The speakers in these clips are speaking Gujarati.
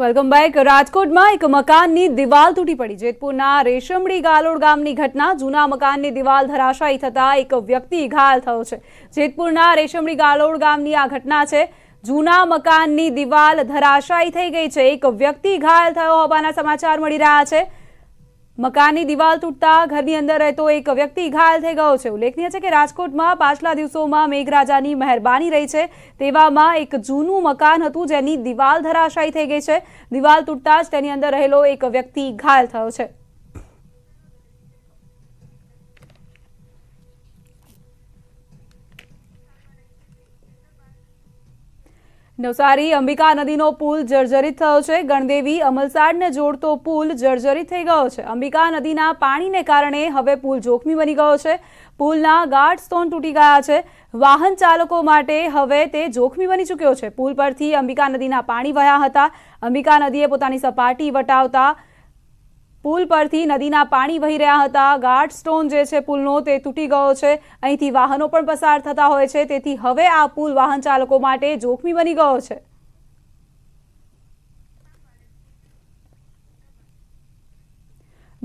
વેલકમ બેક રાજકોટમાં એક મકાનની દિવાલ તૂટી પડી જેતપુરના રેશમડી ગાલોડ ગામની ઘટના જૂના મકાનની દિવાલ ધરાશાયી થતાં એક વ્યક્તિ ઘાયલ થયો છે જેતપુરના રેશમડી ગાલોડ ગામની આ ઘટના છે જૂના મકાનની દિવાલ ધરાશાયી થઈ ગઈ છે એક વ્યક્તિ ઘાયલ થયો હોવાના સમાચાર મળી રહ્યા છે મકાનની દિવાલ તૂટતા ઘરની અંદર રહેતો એક વ્યક્તિ ઘાયલ થઈ ગયો છે ઉલ્લેખનીય છે કે રાજકોટમાં પાછલા દિવસોમાં મેઘરાજાની મહેરબાની રહી છે તેવામાં એક જૂનું મકાન હતું જેની દિવાલ ધરાશાયી થઈ ગઈ છે દિવાલ તૂટતા જ તેની અંદર રહેલો એક વ્યક્તિ ઘાયલ થયો છે નવસારી અંબિકા નદીનો પુલ જર્જરિત થયો છે ગણદેવી અમલસાડને જોડતો પુલ જર્જરિત થઈ ગયો છે અંબિકા નદીના પાણીને કારણે હવે પુલ જોખમી બની ગયો છે પુલના ગાઢ સ્તોન તૂટી ગયા છે વાહન ચાલકો માટે હવે તે જોખમી બની ચૂક્યો છે પુલ પરથી અંબિકા નદીના પાણી વહ્યા હતા અંબિકા નદીએ પોતાની સપાટી વટાવતા પુલ પરથી નદીના પાણી વહી રહ્યા હતા ગાર્ડ સ્ટોન જે છે પુલનો તે તૂટી ગયો છે અહીંથી વાહનો પણ પસાર થતા હોય છે તેથી હવે આ પુલ વાહન ચાલકો માટે જોખમી બની ગયો છે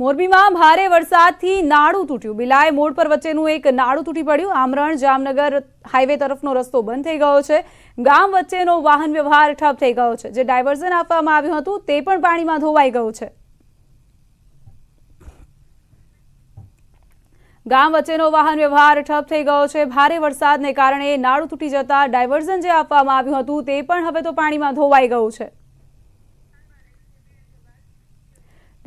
મોરબીમાં ભારે વરસાદથી નાળું તૂટ્યું બિલાય મોડ પર વચ્ચેનું એક નાળું તૂટી પડ્યું આમરણ જામનગર હાઈવે તરફનો રસ્તો બંધ થઈ ગયો છે ગામ વચ્ચેનો વાહન વ્યવહાર ઠપ થઈ ગયો છે જે ડાયવર્ઝન આપવામાં આવ્યું હતું તે પણ પાણીમાં ધોવાઈ ગયું છે ગામ વચ્ચેનો વાહન વ્યવહાર ઠપ થઈ ગયો છે ભારે વરસાદને કારણે નાળું તૂટી જતા ડાયવર્ઝન જે આપવામાં આવ્યું હતું તે પણ હવે તો પાણીમાં ધોવાઈ ગયું છે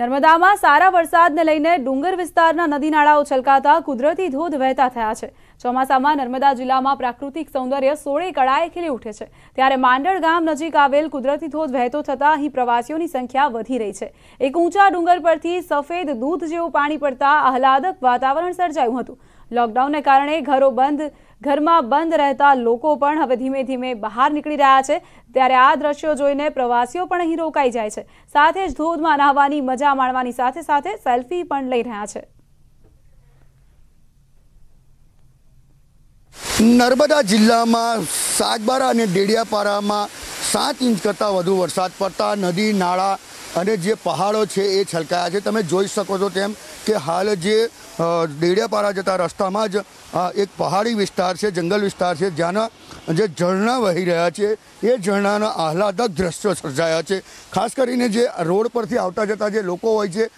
નર્મદામાં સારા વરસાદને લઈને ડુંગર વિસ્તારના નદી નાળાઓ છલકાતા કુદરતી ધોધ વહેતા થયા છે ચોમાસામાં નર્મદા જિલ્લામાં પ્રાકૃતિક સૌંદર્ય સોળે કળાએ ખીલી ઉઠે છે ત્યારે માંડળ ગામ નજીક આવેલ કુદરતી ધોધ વહેતો થતાં અહીં પ્રવાસીઓની સંખ્યા વધી રહી છે એક ઊંચા ડુંગર પરથી સફેદ દૂધ જેવું પાણી પડતા આહલાદક વાતાવરણ સર્જાયું હતું લોકડાઉનને કારણે ઘરો બંધ ઘરમાં બંધ રહેતા લોકો પણ હવે ધીમે ધીમે બહાર નીકળી રહ્યા છે ત્યારે આ દ્રશ્યો જોઈને પ્રવાસીઓ પણ અહીં રોકાઈ જાય છે સાથે જ ધોધમાં નહાવાની મજા માણવાની સાથે સાથે સેલ્ફી પણ લઈ રહ્યા છે નર્મદા જિલ્લામાં સાગબારા અને ડેડિયાપાડામાં સાત ઇંચ કરતાં વધુ વરસાદ પડતા નદી નાળા અને જે પહાડો છે એ છલકાયા છે તમે જોઈ શકો છો તેમ કે હાલ જે દેડિયાપારા જતા રસ્તામાં જ એક પહાડી વિસ્તાર છે જંગલ વિસ્તાર છે જ્યાંના જે ઝરણા વહી રહ્યા છે એ ઝરણાના આહલાદક દ્રશ્યો સર્જાયા છે ખાસ કરીને જે રોડ પરથી આવતા જતા જે લોકો હોય છે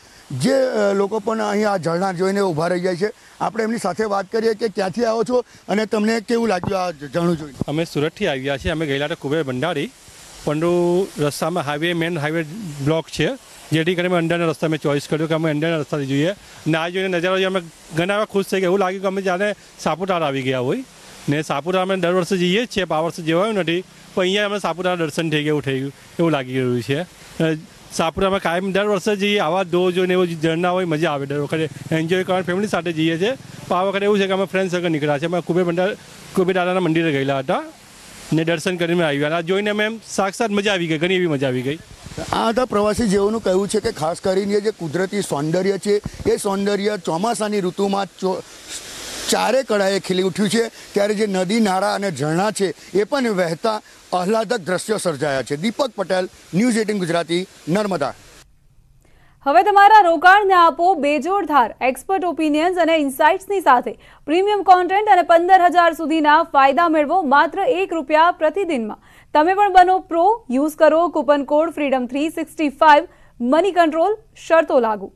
જે લોકો પણ અહીં આ ઝરણા જોઈને ઊભા રહી જાય છે આપણે એમની સાથે વાત કરીએ કે ક્યાંથી આવો છો અને તમને કેવું લાગ્યું આ ઝરણું જોઈને અમે સુરતથી આવ્યા છીએ અમે ગયેલા હતા કુબેર ભંડારી પંડુ રસ્તામાં હાઈવે મેન હાઈવે બ્લોક છે જેથી કરીને અંડરના રસ્તા મેં ચોઈસ કર્યો કે અમે અંડરના રસ્તાથી જોઈએ ને આ જોઈને નજારો અમે ઘણા એવા ખુશ થઈ ગયા એવું લાગ્યું કે અમે જાણે સાપુતારા આવી ગયા હોય ને સાપુતારા અમે દર વર્ષે જઈએ છીએ આ વર્ષે જવાયું નથી પણ અહીંયા અમે સાપુતારા દર્શન થઈ ગયા એવું થઈ ગયું એવું લાગી રહ્યું છે સાપુરામાં કાયમ દર વર્ષે જઈએ આવા ડો જોઈને એવું ઝરણા હોય મજા આવે દર વખતે એન્જોય કરવા ફેમિલી સાથે જઈએ છીએ પણ આ વખતે એવું છે કે અમે ફ્રેન્ડ સર્કલ નીકળ્યા છે અમે કુબેર ભંડાર કુબેર દાદાના મંદિરે ગયેલા હતા ને દર્શન કરીને આવ્યું અને જોઈને મેમ સાક્ષાત મજા આવી ગઈ ઘણી એવી મજા આવી ગઈ આ હતા પ્રવાસી જેઓનું કહેવું છે કે ખાસ કરીને જે કુદરતી સૌંદર્ય છે એ સૌંદર્ય ચોમાસાની ઋતુમાં ચો ચારે કળાએ ખીલી ઉઠ્યું છે ત્યારે જે નદી નાળા અને ઝરણા છે એ પણ વહેતા આહલાદક દ્રશ્યો સર્જાયા છે દીપક પટેલ ન્યૂઝ એટીન ગુજરાતી નર્મદા હવે તમારા રોકાણને આપો બેજોડધાર એક્સપર્ટ ઓપિનિયન્સ અને ઇન્સાઇટ્સની સાથે પ્રીમિયમ કોન્ટેન્ટ અને પંદર હજાર સુધીના ફાયદા મેળવો માત્ર એક રૂપિયા પ્રતિદિનમાં તમે પણ બનો પ્રો યુઝ કરો coupon code freedom three sixty five Moneycontrol શરતો લાગુ